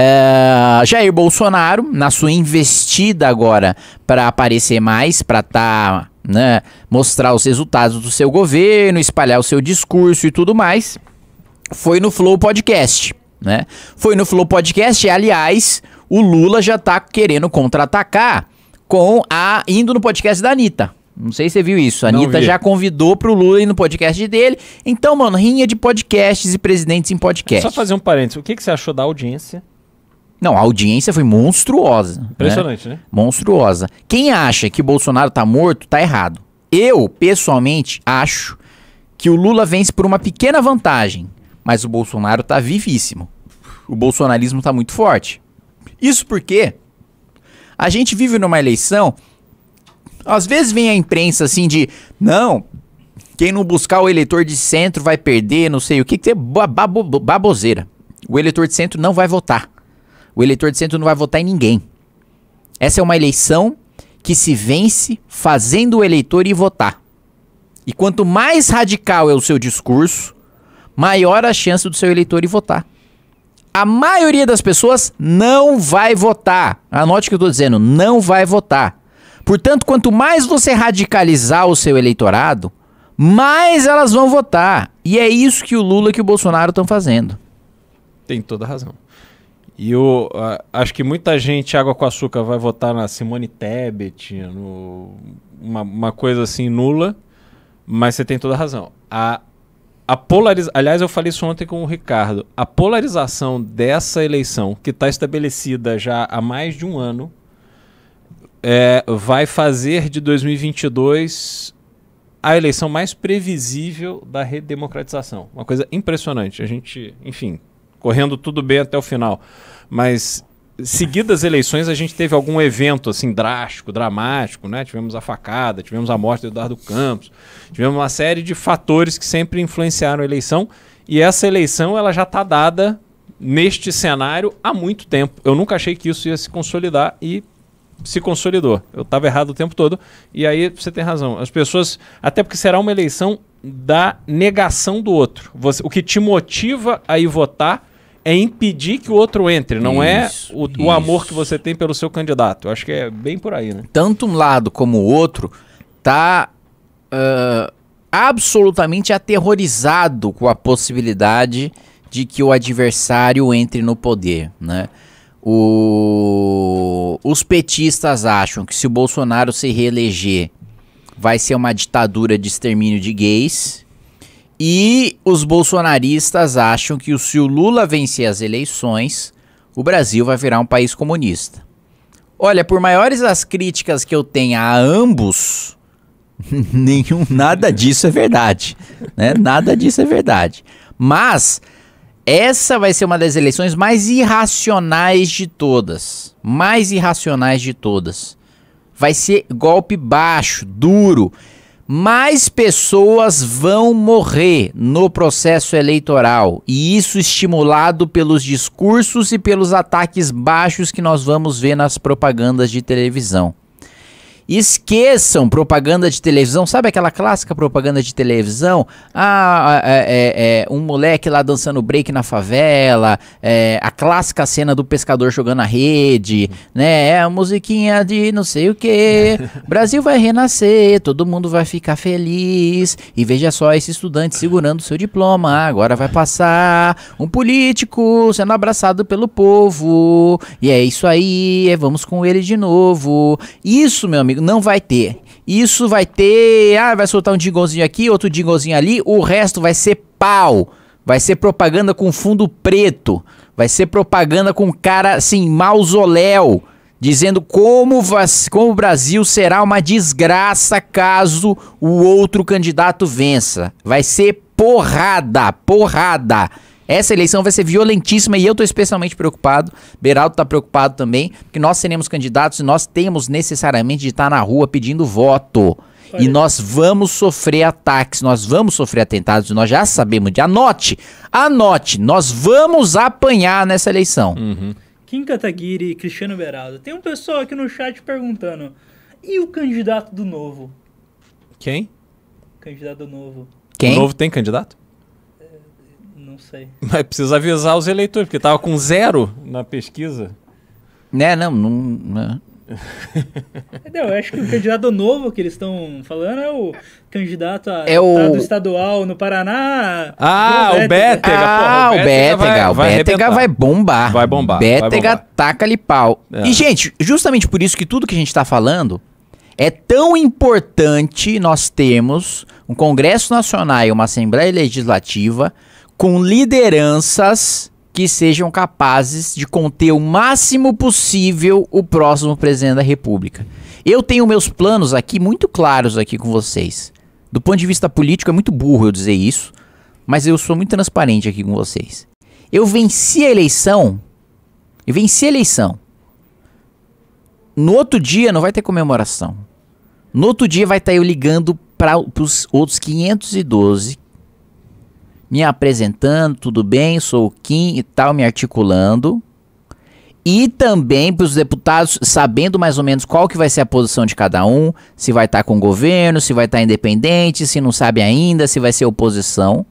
É, Jair Bolsonaro, na sua investida agora para aparecer mais, para estar. Tá, né, mostrar os resultados do seu governo, espalhar o seu discurso e tudo mais, foi no Flow Podcast. Né? Foi no Flow Podcast, e, aliás, o Lula já tá querendo contra-atacar com a indo no podcast da Anitta. Não sei se você viu isso. A Anitta vi. já convidou pro Lula ir no podcast dele. Então, mano, rinha de podcasts e presidentes em podcast. Só fazer um parênteses. O que, que você achou da audiência não, a audiência foi monstruosa. Né? Impressionante, né? né? Monstruosa. Quem acha que Bolsonaro tá morto, tá errado. Eu, pessoalmente, acho que o Lula vence por uma pequena vantagem, mas o Bolsonaro tá vivíssimo. O bolsonarismo tá muito forte. Isso porque a gente vive numa eleição. Às vezes vem a imprensa assim de não, quem não buscar o eleitor de centro vai perder, não sei o que, que é baboseira. O eleitor de centro não vai votar. O eleitor de centro não vai votar em ninguém. Essa é uma eleição que se vence fazendo o eleitor ir votar. E quanto mais radical é o seu discurso, maior a chance do seu eleitor ir votar. A maioria das pessoas não vai votar. Anote o que eu estou dizendo, não vai votar. Portanto, quanto mais você radicalizar o seu eleitorado, mais elas vão votar. E é isso que o Lula e que o Bolsonaro estão fazendo. Tem toda razão. E eu uh, acho que muita gente, água com açúcar, vai votar na Simone Tebet, no, uma, uma coisa assim nula, mas você tem toda a razão. A, a polariza... Aliás, eu falei isso ontem com o Ricardo. A polarização dessa eleição, que está estabelecida já há mais de um ano, é, vai fazer de 2022 a eleição mais previsível da redemocratização. Uma coisa impressionante. A gente, enfim, correndo tudo bem até o final. Mas seguidas eleições a gente teve algum evento assim drástico, dramático, né? Tivemos a facada, tivemos a morte do Eduardo Campos, tivemos uma série de fatores que sempre influenciaram a eleição e essa eleição ela já está dada neste cenário há muito tempo. Eu nunca achei que isso ia se consolidar e se consolidou. Eu estava errado o tempo todo e aí você tem razão. As pessoas, até porque será uma eleição da negação do outro. Você, o que te motiva a ir votar é impedir que o outro entre, não é isso, é o, o, amor que você tem pelo seu candidato. Eu acho que é bem por aí, né? Tanto um lado como o outro tá uh, absolutamente aterrorizado com a possibilidade de que o adversário entre no poder, né? O... Os petistas acham que se o Bolsonaro se reeleger, vai ser uma ditadura de extermínio de gays e os bolsonaristas acham que se o Lula vencer as eleições, o Brasil vai virar um país comunista. Olha, por maiores as críticas que eu tenha a ambos, nenhum nada disso é verdade, né? Nada disso é verdade. Mas essa vai ser uma das eleições mais irracionais de todas, mais irracionais de todas. Vai ser golpe baixo, duro mais pessoas vão morrer no processo eleitoral, e isso estimulado pelos discursos e pelos ataques baixos que nós vamos ver nas propagandas de televisão. Esqueçam propaganda de televisão. Sabe aquela clássica propaganda de televisão? Ah, é, é, é um moleque lá dançando break na favela. É, a clássica cena do pescador jogando a rede. Né? É a musiquinha de não sei o que. Brasil vai renascer, todo mundo vai ficar feliz. E veja só esse estudante segurando seu diploma. Agora vai passar. Um político sendo abraçado pelo povo. E é isso aí. É vamos com ele de novo. Isso, meu amigo amigo, não vai ter. Isso vai ter, ah, vai soltar um jinglezinho aqui, outro jinglezinho ali, o resto vai ser pau. Vai ser propaganda com fundo preto. Vai ser propaganda com cara assim, mausoléu, dizendo como, como o Brasil será uma desgraça caso o outro candidato vença. Vai ser porrada, porrada. Essa eleição vai ser violentíssima e eu estou especialmente preocupado, Beraldo está preocupado também, porque nós seremos candidatos e nós temos necessariamente de estar na rua pedindo voto. Olha. E nós vamos sofrer ataques, nós vamos sofrer atentados, nós já sabemos de. Anote, anote, nós vamos apanhar nessa eleição. Uhum. Kim Kataguiri e Cristiano Beraldo. Tem um pessoal aqui no chat perguntando: e o candidato do novo? Quem? Candidato do novo. Quem? O novo tem candidato? isso Mas precisa avisar os eleitores, porque estava com zero na pesquisa. Né, não, não. Né. não. eu acho que o candidato novo que eles estão falando é o candidato a é o... estadual no Paraná. Ah, o Bétega. Ah, o Bétega. Vai, o vai, Bétega vai bombar. Vai bombar. Bétega taca-lhe pau. É. E, gente, justamente por isso que tudo que a gente está falando é tão importante nós temos um Congresso Nacional e uma Assembleia Legislativa com lideranças que sejam capazes de conter o máximo possível o próximo presidente da República. Eu tenho meus planos aqui muito claros aqui com vocês. Do ponto de vista político é muito burro eu dizer isso, mas eu sou muito transparente aqui com vocês. Eu venci a eleição. Eu venci a eleição. No outro dia não vai ter comemoração. No outro dia vai estar tá eu ligando para os outros 512 me apresentando, tudo bem, sou o Kim e tal, me articulando. E também para os deputados sabendo mais ou menos qual que vai ser a posição de cada um, se vai estar tá com o governo, se vai estar tá independente, se não sabe ainda, se vai ser oposição,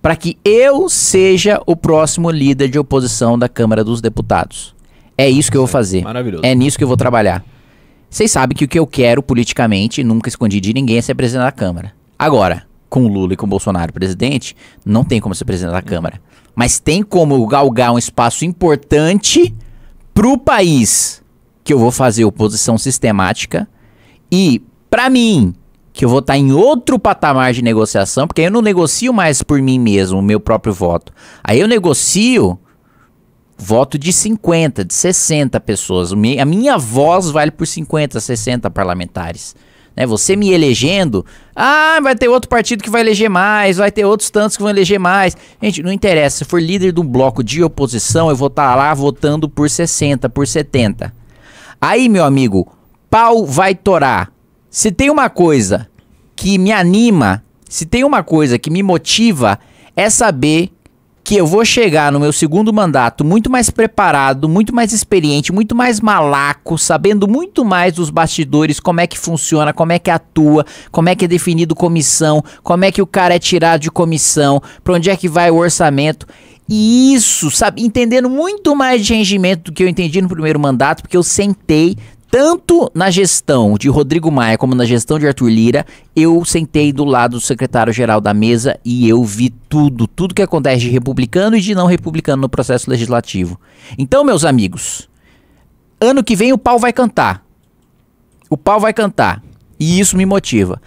para que eu seja o próximo líder de oposição da Câmara dos Deputados. É isso que eu vou fazer. Maravilhoso. É nisso que eu vou trabalhar. Vocês sabem que o que eu quero politicamente, nunca escondi de ninguém, é ser presidente da Câmara. Agora, com Lula e com Bolsonaro presidente, não tem como ser presidente da Câmara. Mas tem como galgar um espaço importante pro país que eu vou fazer oposição sistemática e para mim que eu vou estar tá em outro patamar de negociação, porque eu não negocio mais por mim mesmo o meu próprio voto. Aí eu negocio voto de 50, de 60 pessoas. A minha voz vale por 50, 60 parlamentares né? Você me elegendo, ah, vai ter outro partido que vai eleger mais, vai ter outros tantos que vão eleger mais. Gente, não interessa, se for líder de um bloco de oposição, eu vou estar tá lá votando por 60, por 70. Aí, meu amigo, pau vai torar. Se tem uma coisa que me anima, se tem uma coisa que me motiva, é saber que eu vou chegar no meu segundo mandato muito mais preparado, muito mais experiente, muito mais malaco, sabendo muito mais dos bastidores, como é que funciona, como é que atua, como é que é definido comissão, como é que o cara é tirado de comissão, para onde é que vai o orçamento. E isso, sabe, entendendo muito mais de rendimento do que eu entendi no primeiro mandato, porque eu sentei, tanto na gestão de Rodrigo Maia como na gestão de Arthur Lira, eu sentei do lado do secretário-geral da mesa e eu vi tudo, tudo que acontece de republicano e de não republicano no processo legislativo. Então, meus amigos, ano que vem o pau vai cantar. O pau vai cantar. E isso me motiva.